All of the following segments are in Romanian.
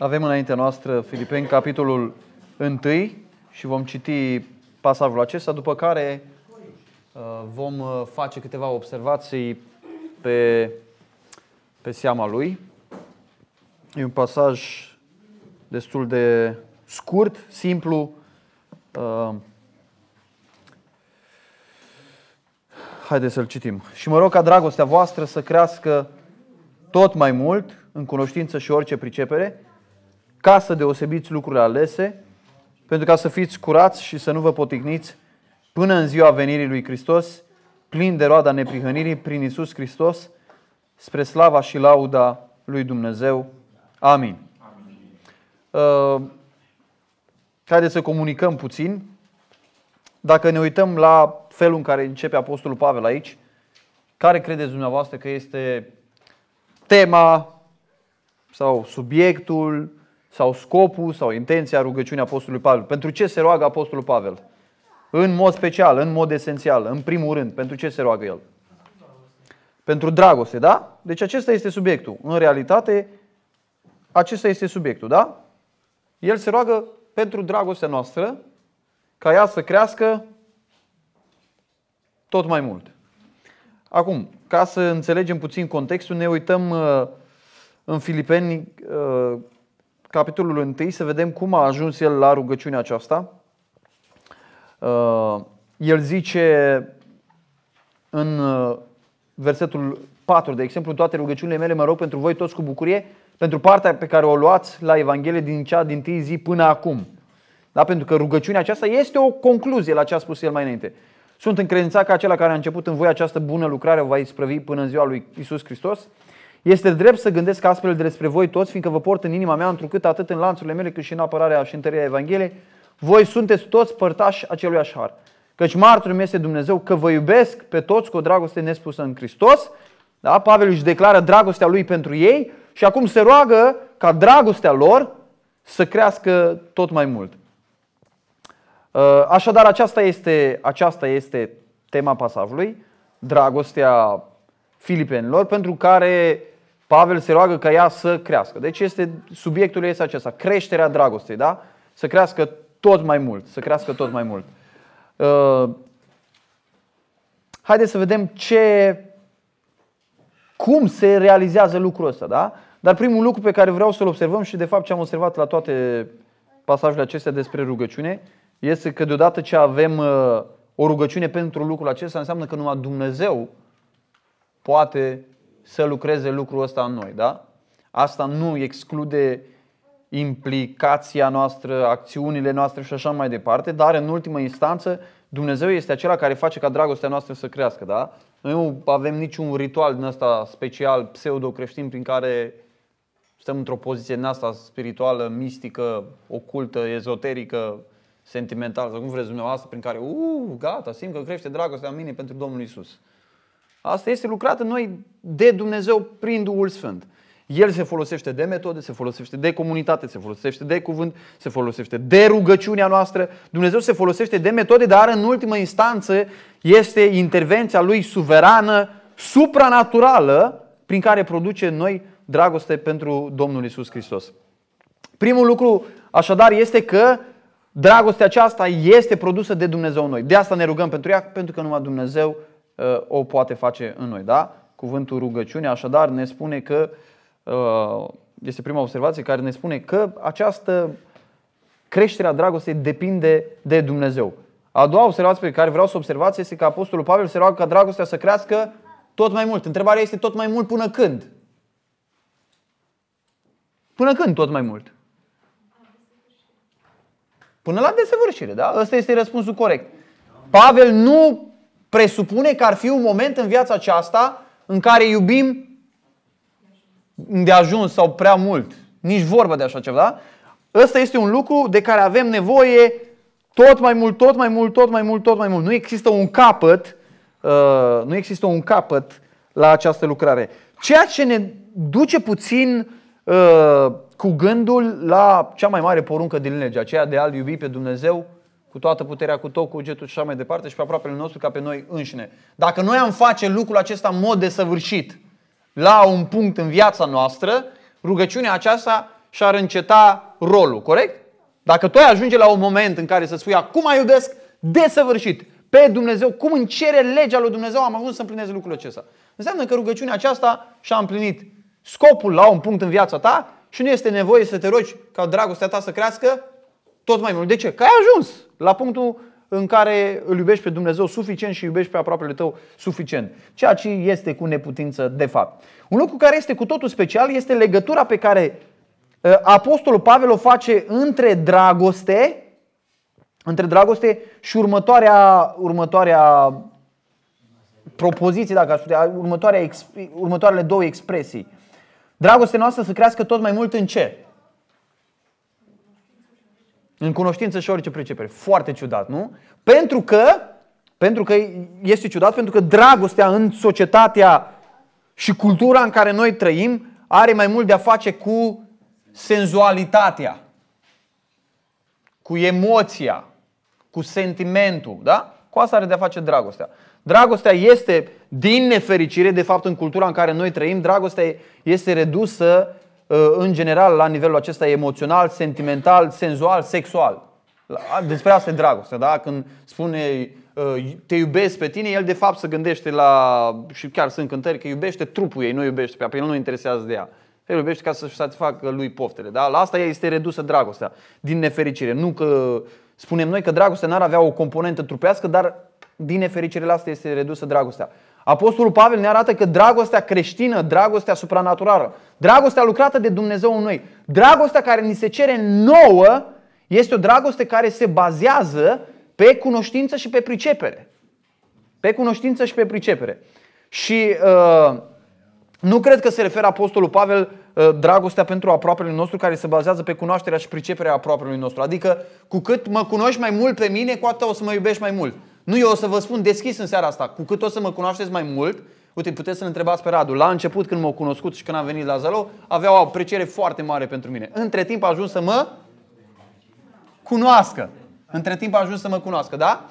Avem înainte noastră Filipeni, capitolul 1 și vom citi pasajul acesta, după care uh, vom uh, face câteva observații pe, pe seama lui. E un pasaj destul de scurt, simplu. Uh, haideți să-l citim. Și mă rog ca dragostea voastră să crească tot mai mult în cunoștință și orice pricepere, ca să deosebiți lucrurile alese, pentru ca să fiți curați și să nu vă potigniți până în ziua venirii lui Hristos, plin de roada neprihănirii prin Isus Hristos, spre slava și lauda lui Dumnezeu. Amin. Amin. Uh, haideți să comunicăm puțin. Dacă ne uităm la felul în care începe Apostolul Pavel aici, care credeți dumneavoastră că este tema sau subiectul sau scopul sau intenția rugăciunii Apostolului Pavel. Pentru ce se roagă Apostolul Pavel? În mod special, în mod esențial, în primul rând, pentru ce se roagă el? Pentru dragoste, da? Deci acesta este subiectul. În realitate, acesta este subiectul, da? El se roagă pentru dragostea noastră, ca ea să crească tot mai mult. Acum, ca să înțelegem puțin contextul, ne uităm uh, în Filipeni uh, capitolul 1, să vedem cum a ajuns el la rugăciunea aceasta. Uh, el zice în uh, versetul 4, de exemplu, toate rugăciunile mele mă rog pentru voi toți cu bucurie, pentru partea pe care o luați la Evanghelie din cea din tâi zi până acum. Da? Pentru că rugăciunea aceasta este o concluzie la ce a spus el mai înainte. Sunt încredințat că acela care a început în voi această bună lucrare o va isprăvi până în ziua lui Isus Hristos. Este drept să gândesc astfel despre voi toți, fiindcă vă port în inima mea, întrucât atât în lanțurile mele, cât și în apărarea și întărirea Evangheliei, voi sunteți toți părtași acelui așar. Căci martorul este Dumnezeu că vă iubesc pe toți cu o dragoste nespusă în Hristos. Da? Pavel își declară dragostea lui pentru ei și acum se roagă ca dragostea lor să crească tot mai mult. Uh, așadar, aceasta este, aceasta este tema pasajului, dragostea filipenilor, pentru care Pavel se roagă ca ea să crească. Deci este, subiectul este acesta, creșterea dragostei, da? Să crească tot mai mult, să crească tot mai mult. Uh, haideți să vedem ce, cum se realizează lucrul ăsta, da? Dar primul lucru pe care vreau să-l observăm și de fapt ce am observat la toate pasajele acestea despre rugăciune, este că deodată ce avem uh, o rugăciune pentru lucrul acesta, înseamnă că numai Dumnezeu poate să lucreze lucrul ăsta în noi. Da? Asta nu exclude implicația noastră, acțiunile noastre și așa mai departe, dar în ultimă instanță Dumnezeu este acela care face ca dragostea noastră să crească. Da? Noi nu avem niciun ritual din ăsta special, pseudo-creștin, prin care stăm într-o poziție din asta spirituală, mistică, ocultă, ezoterică, sentimentală, sau cum vreți dumneavoastră, prin care, uuu, gata, simt că crește dragostea în mine pentru Domnul Isus. Asta este lucrat în noi de Dumnezeu prin Duhul Sfânt. El se folosește de metode, se folosește de comunitate, se folosește de cuvânt, se folosește de rugăciunea noastră. Dumnezeu se folosește de metode, dar în ultimă instanță este intervenția lui suverană, supranaturală, prin care produce în noi dragoste pentru Domnul Isus Hristos. Primul lucru, așadar, este că dragostea aceasta este produsă de Dumnezeu în noi. De asta ne rugăm pentru ea, pentru că numai Dumnezeu Uh, o poate face în noi. Da? Cuvântul rugăciune așadar ne spune că uh, este prima observație care ne spune că această creșterea dragostei depinde de Dumnezeu. A doua observație pe care vreau să observați este că Apostolul Pavel se roagă ca dragostea să crească tot mai mult. Întrebarea este tot mai mult până când? Până când tot mai mult? Până la desăvârșire, da? Ăsta este răspunsul corect. Pavel nu presupune că ar fi un moment în viața aceasta în care iubim de ajuns sau prea mult. Nici vorba de așa ceva. Da? Ăsta este un lucru de care avem nevoie tot mai mult, tot mai mult, tot mai mult, tot mai mult. Nu există un capăt, uh, nu există un capăt la această lucrare. Ceea ce ne duce puțin uh, cu gândul la cea mai mare poruncă din lege, aceea de a-L iubi pe Dumnezeu cu toată puterea, cu tot cugetul și așa mai departe și pe aproapele nostru ca pe noi înșine. Dacă noi am face lucrul acesta în mod desăvârșit la un punct în viața noastră, rugăciunea aceasta și-ar înceta rolul, corect? Dacă tu ai ajunge la un moment în care să spui acum mai iubesc desăvârșit pe Dumnezeu, cum îmi cere legea lui Dumnezeu, am ajuns să împlinez lucrul acesta. Înseamnă că rugăciunea aceasta și-a împlinit scopul la un punct în viața ta și nu este nevoie să te rogi ca dragostea ta să crească, tot mai mult. De ce? Că ai ajuns la punctul în care îl iubești pe Dumnezeu suficient și iubești pe aproapele tău suficient. Ceea ce este cu neputință de fapt. Un lucru care este cu totul special este legătura pe care uh, Apostolul Pavel o face între dragoste, între dragoste și următoarea, următoarea propoziție, dacă aș putea, următoarea, următoarele două expresii. Dragostea noastră să crească tot mai mult în ce? În cunoștință și orice pricepere. Foarte ciudat, nu? Pentru că, pentru că este ciudat, pentru că dragostea în societatea și cultura în care noi trăim are mai mult de a face cu senzualitatea, cu emoția, cu sentimentul, da? Cu asta are de a face dragostea. Dragostea este, din nefericire, de fapt, în cultura în care noi trăim, dragostea este redusă Uh, în general, la nivelul acesta emoțional, sentimental, senzual, sexual. Despre asta e dragoste, da? Când spune uh, te iubesc pe tine, el de fapt se gândește la, și chiar sunt cântări, că iubește trupul ei, nu iubește pe ea, pe el nu interesează de ea. El iubește ca să-și satisfacă lui poftele. Da? La asta este redusă dragostea, din nefericire. Nu că spunem noi că dragostea n-ar avea o componentă trupească, dar din nefericire la asta este redusă dragostea. Apostolul Pavel ne arată că dragostea creștină, dragostea supranaturală, dragostea lucrată de Dumnezeu în noi, dragostea care ni se cere nouă, este o dragoste care se bazează pe cunoștință și pe pricepere. Pe cunoștință și pe pricepere. Și uh, nu cred că se referă Apostolul Pavel uh, dragostea pentru aproapele nostru care se bazează pe cunoașterea și priceperea aproapelui nostru. Adică cu cât mă cunoști mai mult pe mine, cu atât o să mă iubești mai mult. Nu, eu o să vă spun deschis în seara asta. Cu cât o să mă cunoașteți mai mult, uite, puteți să ne întrebați pe Radu. La început, când m-au cunoscut și când am venit la Zalo, avea o apreciere foarte mare pentru mine. Între timp a ajuns să mă cunoască. Între timp a ajuns să mă cunoască, da?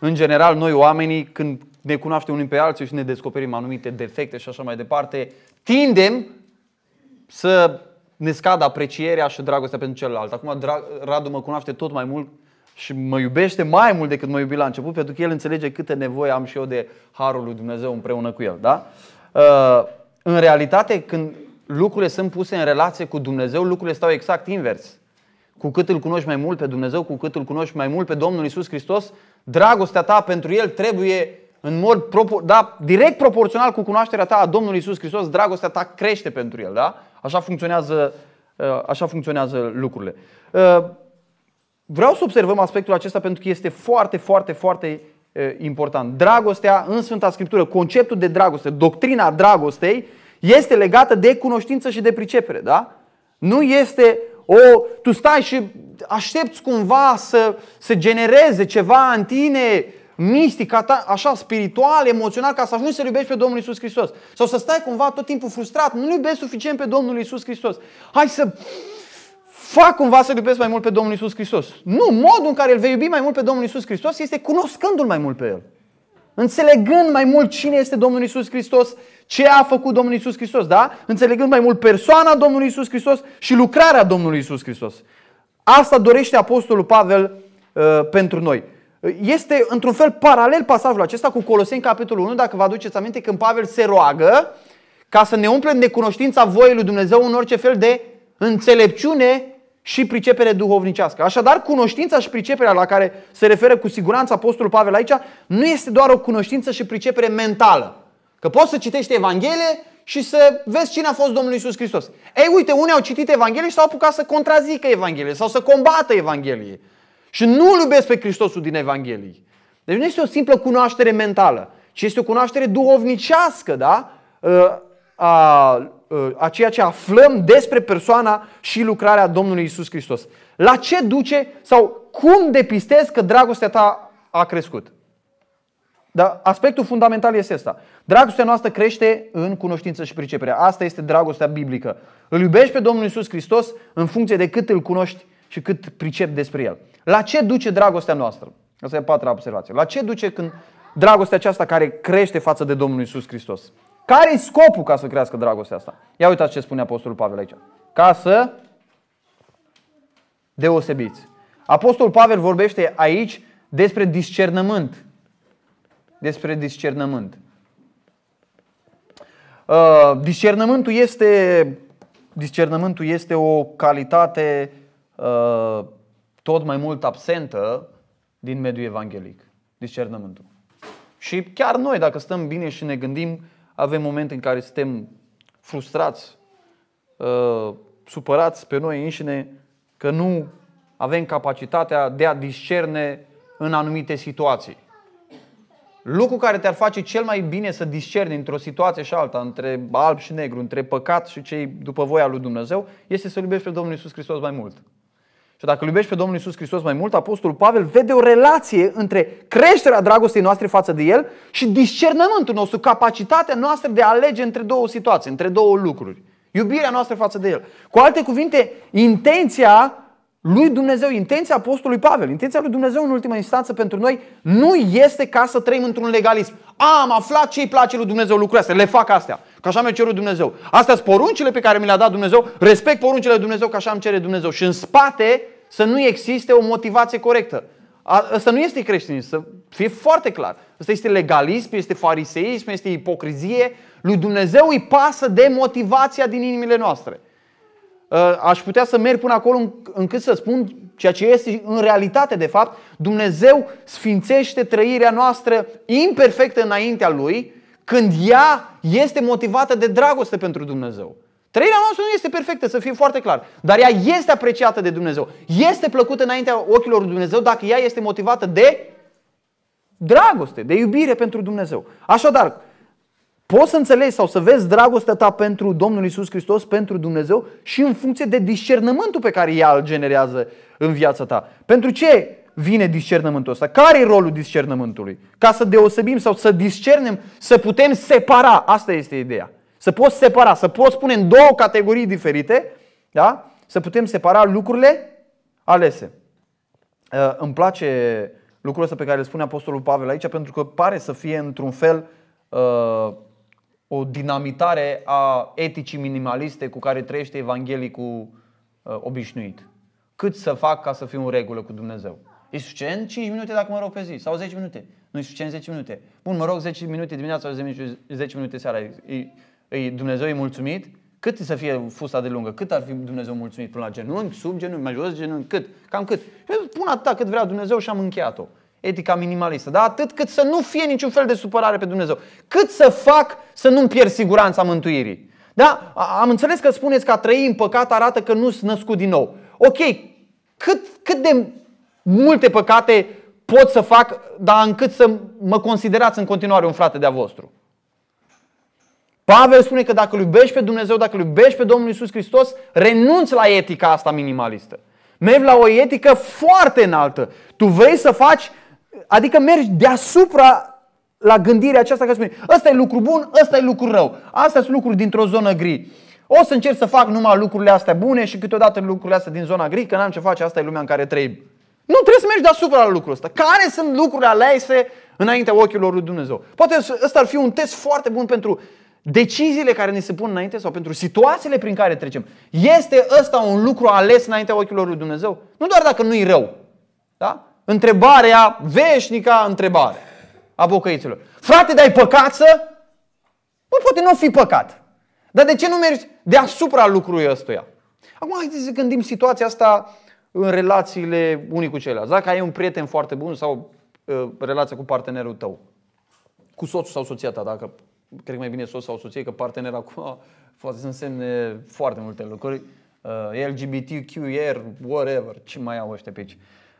În general, noi oamenii, când ne cunoaștem unii pe alții și ne descoperim anumite defecte și așa mai departe, tindem să ne scadă aprecierea și dragostea pentru celălalt. Acum Radu mă cunoaște tot mai mult și mă iubește mai mult decât mă iubi la început, pentru că El înțelege câte nevoie am și eu de harul lui Dumnezeu împreună cu El. Da? Uh, în realitate, când lucrurile sunt puse în relație cu Dumnezeu, lucrurile stau exact invers. Cu cât îl cunoști mai mult pe Dumnezeu, cu cât îl cunoști mai mult pe Domnul Isus Hristos, dragostea ta pentru El trebuie în mod propor- da, direct proporțional cu cunoașterea ta a Domnului Isus Hristos, dragostea ta crește pentru El. Da? Așa funcționează, uh, așa funcționează lucrurile. Uh, Vreau să observăm aspectul acesta pentru că este foarte, foarte, foarte important. Dragostea în Sfânta Scriptură, conceptul de dragoste, doctrina dragostei, este legată de cunoștință și de pricepere. Da? Nu este o, tu stai și aștepți cumva să se genereze ceva în tine mistic, așa spiritual, emoțional, ca să ajungi să iubești pe Domnul Isus Hristos. Sau să stai cumva tot timpul frustrat, nu iubești suficient pe Domnul Isus Hristos. Hai să fac cumva să-L iubesc mai mult pe Domnul Isus Hristos. Nu, modul în care îl vei iubi mai mult pe Domnul Isus Hristos este cunoscându-L mai mult pe El. Înțelegând mai mult cine este Domnul Isus Hristos, ce a făcut Domnul Isus Hristos, da? Înțelegând mai mult persoana Domnului Isus Hristos și lucrarea Domnului Isus Hristos. Asta dorește Apostolul Pavel uh, pentru noi. Este într-un fel paralel pasajul acesta cu Coloseni capitolul 1, dacă vă aduceți aminte, când Pavel se roagă ca să ne umplem de cunoștința voii lui Dumnezeu în orice fel de înțelepciune și pricepere duhovnicească. Așadar, cunoștința și priceperea la care se referă cu siguranță Apostolul Pavel aici nu este doar o cunoștință și pricepere mentală. Că poți să citești Evanghelie și să vezi cine a fost Domnul Isus Hristos. Ei, uite, unii au citit Evanghelie și s-au apucat să contrazică Evanghelie sau să combată Evanghelie. Și nu îl iubesc pe Hristosul din Evanghelie. Deci nu este o simplă cunoaștere mentală, ci este o cunoaștere duhovnicească, da? Ă, a Uh, a ceea ce aflăm despre persoana și lucrarea Domnului Isus Hristos. La ce duce sau cum depistezi că dragostea ta a crescut? Dar aspectul fundamental este ăsta. Dragostea noastră crește în cunoștință și pricepere. Asta este dragostea biblică. Îl iubești pe Domnul Isus Hristos în funcție de cât îl cunoști și cât pricep despre el. La ce duce dragostea noastră? Asta e patra observație. La ce duce când dragostea aceasta care crește față de Domnul Isus Hristos? Care e scopul ca să crească dragostea asta? Ia uitați ce spune Apostolul Pavel aici. Ca să deosebiți. Apostolul Pavel vorbește aici despre discernământ. Despre discernământ. Uh, discernământul este discernământul este o calitate uh, tot mai mult absentă din mediul evanghelic. Discernământul. Și chiar noi, dacă stăm bine și ne gândim, avem momente în care suntem frustrați, uh, supărați pe noi înșine că nu avem capacitatea de a discerne în anumite situații. Lucru care te-ar face cel mai bine să discerni într-o situație și alta, între alb și negru, între păcat și cei după voia lui Dumnezeu, este să l iubești pe Domnul Isus Hristos mai mult. Și dacă îl iubești pe Domnul Isus Hristos mai mult, Apostolul Pavel vede o relație între creșterea dragostei noastre față de El și discernământul nostru, capacitatea noastră de a alege între două situații, între două lucruri. Iubirea noastră față de El. Cu alte cuvinte, intenția lui Dumnezeu, intenția Apostolului Pavel, intenția lui Dumnezeu în ultima instanță pentru noi nu este ca să trăim într-un legalism. am aflat ce îi place lui Dumnezeu lucrurile astea, le fac astea. Că așa mi-a cerut Dumnezeu. Astea sunt poruncile pe care mi le-a dat Dumnezeu. Respect poruncile Dumnezeu, că așa îmi cere Dumnezeu. Și în spate să nu existe o motivație corectă. Asta nu este creștin, să fie foarte clar. Asta este legalism, este fariseism, este ipocrizie. Lui Dumnezeu îi pasă de motivația din inimile noastre. Ă, aș putea să merg până acolo încât să spun ceea ce este în realitate de fapt. Dumnezeu sfințește trăirea noastră imperfectă înaintea Lui când ea este motivată de dragoste pentru Dumnezeu. Trăirea noastră nu este perfectă, să fie foarte clar, dar ea este apreciată de Dumnezeu. Este plăcută înaintea ochilor lui Dumnezeu dacă ea este motivată de dragoste, de iubire pentru Dumnezeu. Așadar, poți să înțelegi sau să vezi dragostea ta pentru Domnul Isus Hristos, pentru Dumnezeu și în funcție de discernământul pe care ea îl generează în viața ta. Pentru ce vine discernământul ăsta. Care e rolul discernământului? Ca să deosebim sau să discernem, să putem separa. Asta este ideea. Să poți separa, să poți pune în două categorii diferite, da? să putem separa lucrurile alese. Uh, îmi place lucrul ăsta pe care îl spune Apostolul Pavel aici, pentru că pare să fie într-un fel uh, o dinamitare a eticii minimaliste cu care trăiește evanghelicul uh, obișnuit. Cât să fac ca să fiu în regulă cu Dumnezeu? E suficient 5 minute dacă mă rog pe zi sau 10 minute. Nu e suficient 10 minute. Bun, mă rog 10 minute dimineața sau 10 minute seara. E, e, Dumnezeu e mulțumit? Cât să fie fusta de lungă? Cât ar fi Dumnezeu mulțumit? Până la genunchi, sub genunchi, mai jos genunchi? Cât? Cam cât? Eu pun atâta cât vrea Dumnezeu și am încheiat-o. Etica minimalistă. Da? Atât cât să nu fie niciun fel de supărare pe Dumnezeu. Cât să fac să nu-mi pierd siguranța mântuirii. Da? Am înțeles că spuneți că a trăi în păcat arată că nu s născut din nou. Ok, cât, cât de multe păcate pot să fac, dar încât să mă considerați în continuare un frate de-a vostru. Pavel spune că dacă iubești pe Dumnezeu, dacă iubești pe Domnul Isus Hristos, renunți la etica asta minimalistă. Mergi la o etică foarte înaltă. Tu vrei să faci, adică mergi deasupra la gândirea aceasta că spune, ăsta e lucru bun, ăsta e lucru rău. Astea sunt lucruri dintr-o zonă gri. O să încerc să fac numai lucrurile astea bune și câteodată lucrurile astea din zona gri, că n-am ce face, asta e lumea în care trăim. Nu trebuie să mergi deasupra la lucrul ăsta. Care sunt lucrurile alese înaintea ochilor lui Dumnezeu? Poate ăsta ar fi un test foarte bun pentru deciziile care ne se pun înainte sau pentru situațiile prin care trecem. Este ăsta un lucru ales înaintea ochilor lui Dumnezeu? Nu doar dacă nu-i rău. Da? Întrebarea, veșnica întrebare a bocăiților. Frate, dai păcat să? poate nu fi păcat. Dar de ce nu mergi deasupra lucrului ăstuia? Acum haideți să gândim situația asta în relațiile unii cu ceilalți. Dacă ai un prieten foarte bun sau uh, relația cu partenerul tău, cu soțul sau soția ta, dacă cred că mai bine soț sau soție, că partener acum poate să însemne foarte multe lucruri. Uh, ă, LGBTQ, whatever, ce mai au ăștia pe aici. Uh,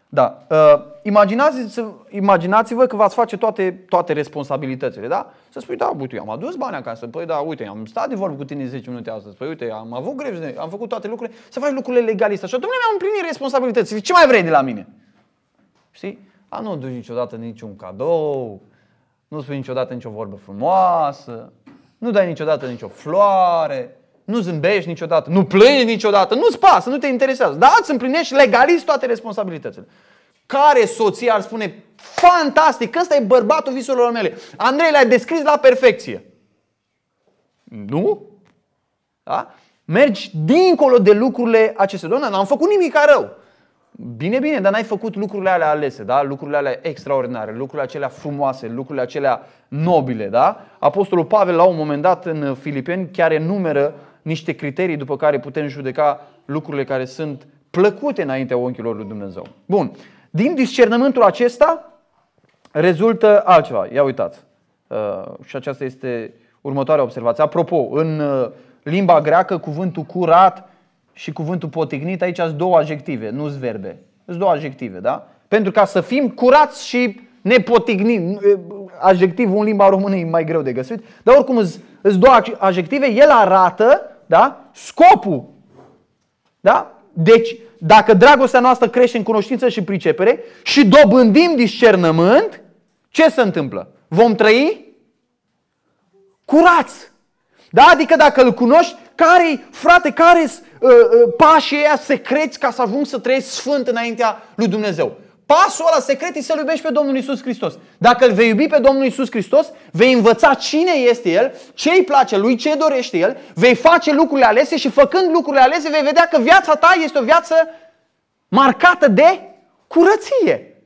da. Uh, imaginați-vă, imaginați-vă că v-ați face toate, toate responsabilitățile, da? Să spui, da, uite, am adus bani acasă, păi da, uite, am stat de vorbă cu tine 10 minute astăzi, păi uite, am avut greu, am făcut toate lucrurile, să faci lucrurile legaliste. Așa, domnule, mi-am împlinit responsabilitățile, ce mai vrei de la mine? Știi? A, nu duci niciodată niciun cadou, nu spui niciodată nicio vorbă frumoasă, nu dai niciodată nicio floare, nu zâmbești niciodată, nu plângi niciodată, nu-ți pasă, nu te interesează. Dar îți împlinești legalist toate responsabilitățile. Care soție ar spune, fantastic, ăsta e bărbatul visurilor mele. Andrei l-ai descris la perfecție. Nu? Da? Mergi dincolo de lucrurile acestea. Doamne, n-am făcut nimic rău. Bine, bine, dar n-ai făcut lucrurile alea alese, da? lucrurile alea extraordinare, lucrurile acelea frumoase, lucrurile acelea nobile. Da? Apostolul Pavel la un moment dat în Filipeni chiar enumeră niște criterii după care putem judeca lucrurile care sunt plăcute înaintea ochilor lui Dumnezeu. Bun. Din discernământul acesta rezultă altceva. Ia uitați. Uh, și aceasta este următoarea observație. Apropo, în uh, limba greacă, cuvântul curat și cuvântul potignit, aici sunt două adjective, nu sunt verbe. Sunt două adjective, da? Pentru ca să fim curați și nepotignit. Adjectivul în limba română e mai greu de găsit, dar oricum sunt două adjective. El arată da? Scopul. Da? Deci, dacă dragostea noastră crește în cunoștință și pricepere și dobândim discernământ, ce se întâmplă? Vom trăi curați. Da? Adică dacă îl cunoști, care frate, care uh, uh, pașii ăia secreți ca să ajung să trăiesc sfânt înaintea lui Dumnezeu? Pasul ăla secret e să-L iubești pe Domnul Isus Hristos. Dacă îl vei iubi pe Domnul Isus Hristos, vei învăța cine este El, ce îi place Lui, ce dorește El, vei face lucrurile alese și făcând lucrurile alese vei vedea că viața ta este o viață marcată de curăție.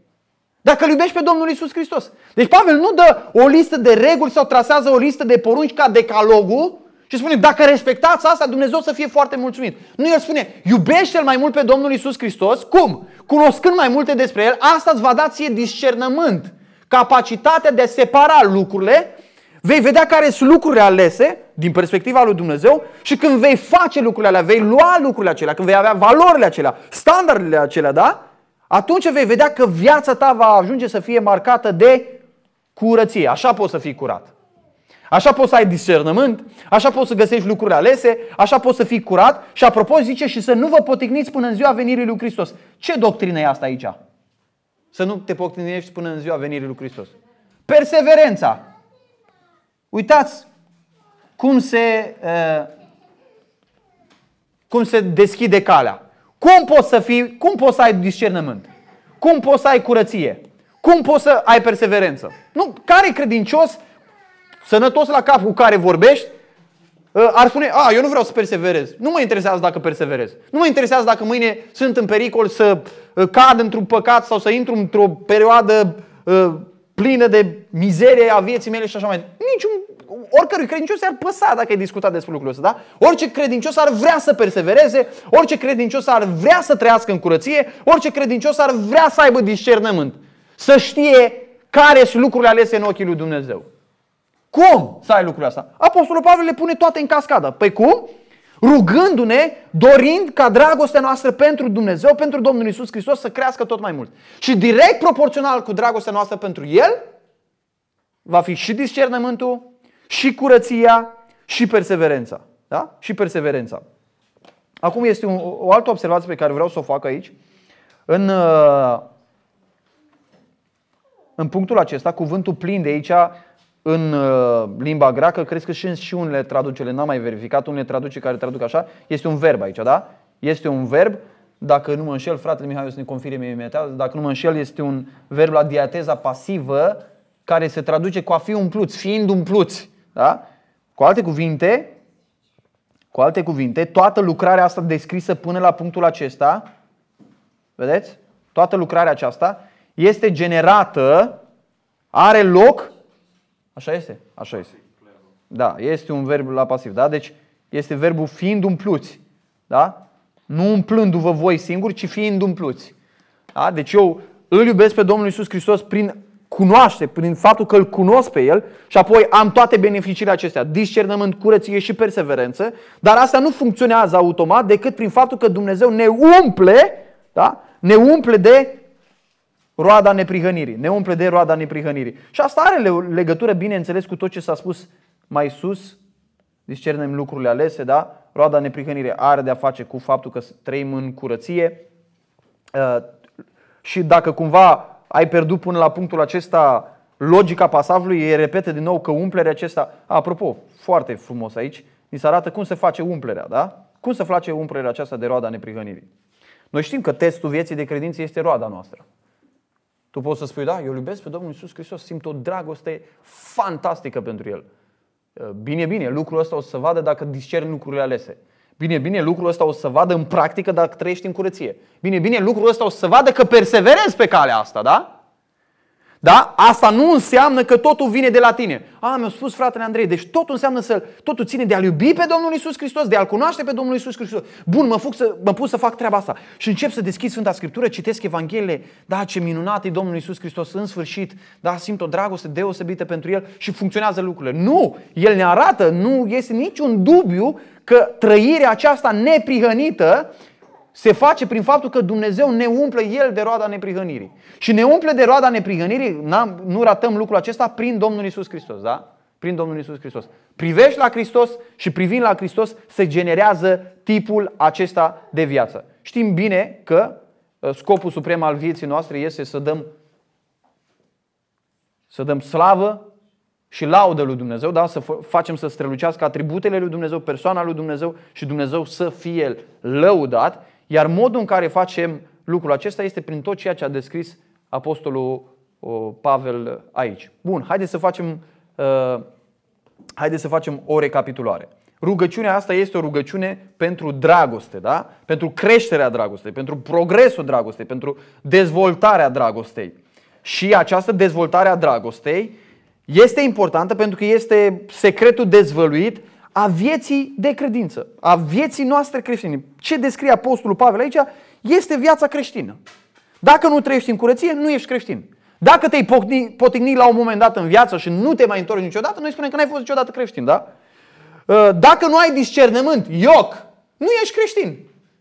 Dacă îl iubești pe Domnul Isus Hristos. Deci Pavel nu dă o listă de reguli sau trasează o listă de porunci ca decalogul, și spune, dacă respectați asta, Dumnezeu să fie foarte mulțumit. Nu el spune, iubește-L mai mult pe Domnul Isus Hristos. Cum? Cunoscând mai multe despre El, asta îți va da ție discernământ. Capacitatea de a separa lucrurile. Vei vedea care sunt lucrurile alese din perspectiva lui Dumnezeu și când vei face lucrurile alea, vei lua lucrurile acelea, când vei avea valorile acelea, standardele acelea, da? Atunci vei vedea că viața ta va ajunge să fie marcată de curăție. Așa poți să fii curat. Așa poți să ai discernământ, așa poți să găsești lucruri alese, așa poți să fii curat și apropo zice și să nu vă poticniți până în ziua venirii lui Hristos. Ce doctrină e asta aici? Să nu te poctinești până în ziua venirii lui Hristos. Perseverența. Uitați cum se, uh, cum se deschide calea. Cum poți să fii, cum poți să ai discernământ? Cum poți să ai curăție? Cum poți să ai perseverență? Nu, care credincios sănătos la cap cu care vorbești, ă, ar spune, a, eu nu vreau să perseverez. Nu mă interesează dacă perseverez. Nu mă interesează dacă mâine sunt în pericol să ă, cad într-un păcat sau să intru într-o perioadă ă, plină de mizerie a vieții mele și așa mai departe. Niciun, oricărui credincios ar păsa dacă ai discutat despre lucrul ăsta, da? Orice credincios ar vrea să persevereze, orice credincios ar vrea să trăiască în curăție, orice credincios ar vrea să aibă discernământ. Să știe care sunt lucrurile alese în ochii lui Dumnezeu. Cum să ai lucrurile astea? Apostolul Pavel le pune toate în cascadă. Păi cum? rugându-ne, dorind ca dragostea noastră pentru Dumnezeu, pentru Domnul Isus Hristos să crească tot mai mult. Și direct proporțional cu dragostea noastră pentru El, va fi și discernământul, și curăția, și perseverența. Da? Și perseverența. Acum este un, o altă observație pe care vreau să o fac aici. În, uh, în punctul acesta, cuvântul plin de aici în uh, limba greacă, cred că și unele traducele, n-am mai verificat, unele traduce care traduc așa, este un verb aici, da? Este un verb, dacă nu mă înșel, fratele Mihai o să ne confirme imediat, dacă nu mă înșel, este un verb la diateza pasivă care se traduce cu a fi umpluți, fiind umpluți. Da? Cu alte cuvinte, cu alte cuvinte, toată lucrarea asta descrisă până la punctul acesta, vedeți? Toată lucrarea aceasta este generată, are loc Așa este? Așa este. Da, este un verb la pasiv, da? Deci este verbul fiind umpluți, da? Nu umplându-vă voi singuri, ci fiind umpluți. Da? Deci eu îl iubesc pe Domnul Isus Hristos prin cunoaște, prin faptul că îl cunosc pe el și apoi am toate beneficiile acestea, discernământ, curăție și perseverență, dar asta nu funcționează automat decât prin faptul că Dumnezeu ne umple, da? ne umple de roada neprihănirii, ne umple de roada neprihănirii. Și asta are legătură, bineînțeles, cu tot ce s-a spus mai sus, discernem deci lucrurile alese, da? Roada neprihănirii are de a face cu faptul că trăim în curăție uh, și dacă cumva ai pierdut până la punctul acesta logica pasajului, e repete din nou că umplerea acesta, apropo, foarte frumos aici, ni se arată cum se face umplerea, da? Cum se face umplerea aceasta de roada neprihănirii? Noi știm că testul vieții de credință este roada noastră. Tu poți să spui, da, eu iubesc pe Domnul Isus Hristos, simt o dragoste fantastică pentru El. Ă, bine, bine, lucrul ăsta o să vadă dacă discern lucrurile alese. Bine, bine, lucrul ăsta o să vadă în practică dacă trăiești în curăție. Bine, bine, lucrul ăsta o să vadă că perseverezi pe calea asta, da? Da? Asta nu înseamnă că totul vine de la tine. A, mi-a spus fratele Andrei, deci totul înseamnă să, totul ține de a-L iubi pe Domnul Isus Hristos, de a-L cunoaște pe Domnul Isus Hristos. Bun, mă, fug să, mă pun să fac treaba asta. Și încep să deschid Sfânta Scriptură, citesc Evanghelie. da, ce minunat e Domnul Isus Hristos în sfârșit, da, simt o dragoste deosebită pentru El și funcționează lucrurile. Nu, El ne arată, nu este niciun dubiu că trăirea aceasta neprihănită se face prin faptul că Dumnezeu ne umple El de roada neprihănirii. Și ne umple de roada neprihănirii, nu ratăm lucrul acesta, prin Domnul Isus Hristos. Da? Prin Domnul Isus Hristos. Privești la Hristos și privind la Hristos se generează tipul acesta de viață. Știm bine că ă, scopul suprem al vieții noastre este să dăm, să dăm slavă și laudă lui Dumnezeu, da? să facem să strălucească atributele lui Dumnezeu, persoana lui Dumnezeu și Dumnezeu să fie lăudat iar modul în care facem lucrul acesta este prin tot ceea ce a descris Apostolul uh, Pavel aici. Bun, haideți să facem, uh, haideți să facem o recapitulare. Rugăciunea asta este o rugăciune pentru dragoste, da? pentru creșterea dragostei, pentru progresul dragostei, pentru dezvoltarea dragostei. Și această dezvoltare a dragostei este importantă pentru că este secretul dezvăluit a vieții de credință, a vieții noastre creștine. Ce descrie Apostolul Pavel aici este viața creștină. Dacă nu trăiești în curăție, nu ești creștin. Dacă te-ai potigni la un moment dat în viață și nu te mai întorci niciodată, noi spunem că n-ai fost niciodată creștin, da? Uh, dacă nu ai discernământ, ioc, nu ești creștin.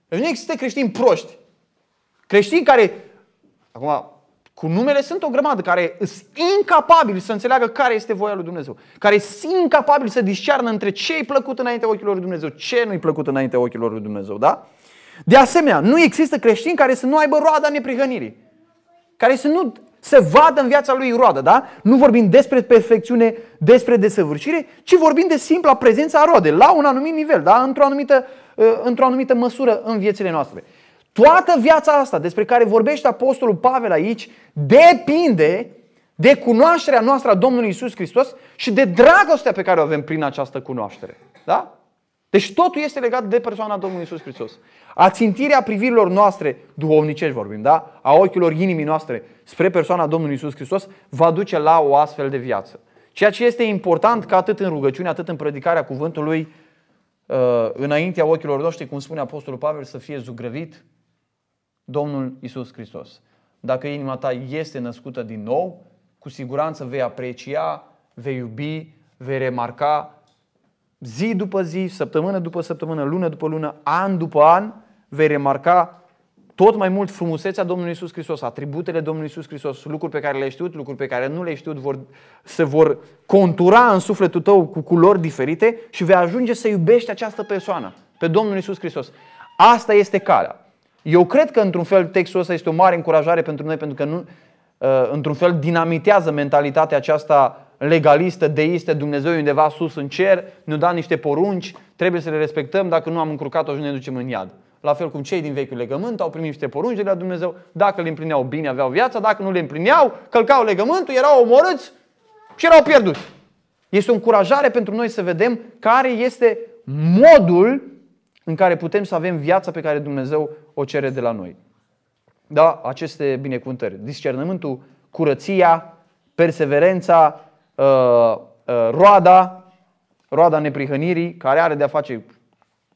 Deci nu există creștini proști. Creștini care, acum cu numele sunt o grămadă care sunt incapabili să înțeleagă care este voia lui Dumnezeu. Care sunt incapabili să discearnă între ce e plăcut înainte ochilor lui Dumnezeu, ce nu-i plăcut înainte ochilor lui Dumnezeu. Da? De asemenea, nu există creștini care să nu aibă roada neprihănirii. Care să nu se vadă în viața lui roadă, da? Nu vorbim despre perfecțiune, despre desăvârșire, ci vorbim de simpla prezența a roade, la un anumit nivel, da? Într-o anumită, uh, într-o anumită măsură în viețile noastre. Toată viața asta despre care vorbește Apostolul Pavel aici depinde de cunoașterea noastră a Domnului Isus Hristos și de dragostea pe care o avem prin această cunoaștere. Da? Deci totul este legat de persoana Domnului Isus Hristos. Ațintirea privirilor noastre, duhovnicești vorbim, da? a ochilor inimii noastre spre persoana Domnului Isus Hristos va duce la o astfel de viață. Ceea ce este important că atât în rugăciune, atât în predicarea cuvântului, uh, înaintea ochilor noștri, cum spune Apostolul Pavel, să fie zugrăvit Domnul Isus Hristos. Dacă inima ta este născută din nou, cu siguranță vei aprecia, vei iubi, vei remarca zi după zi, săptămână după săptămână, lună după lună, an după an, vei remarca tot mai mult frumusețea Domnului Isus Hristos, atributele Domnului Isus Hristos, lucruri pe care le-ai știut, lucruri pe care nu le-ai știut, vor, se vor contura în sufletul tău cu culori diferite și vei ajunge să iubești această persoană, pe Domnul Isus Hristos. Asta este calea. Eu cred că, într-un fel, textul ăsta este o mare încurajare pentru noi, pentru că, nu, uh, într-un fel, dinamitează mentalitatea aceasta legalistă, deistă, Dumnezeu undeva sus în cer, ne da niște porunci, trebuie să le respectăm, dacă nu am încurcat-o și ne ducem în iad. La fel cum cei din vechiul legământ au primit niște porunci de la Dumnezeu, dacă le împlineau bine aveau viața, dacă nu le împlineau, călcau legământul, erau omorâți și erau pierduți. Este o încurajare pentru noi să vedem care este modul în care putem să avem viața pe care Dumnezeu o cere de la noi. Da, aceste binecuvântări, discernământul, curăția, perseverența, uh, uh, roada, roada neprihănirii, care are de-a face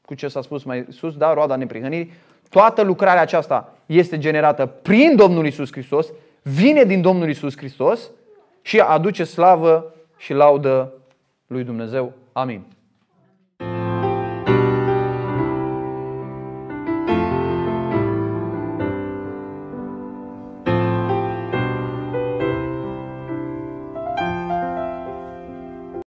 cu ce s-a spus mai sus, da, roada neprihănirii, toată lucrarea aceasta este generată prin Domnul Isus Hristos, vine din Domnul Isus Hristos și aduce slavă și laudă lui Dumnezeu. Amin.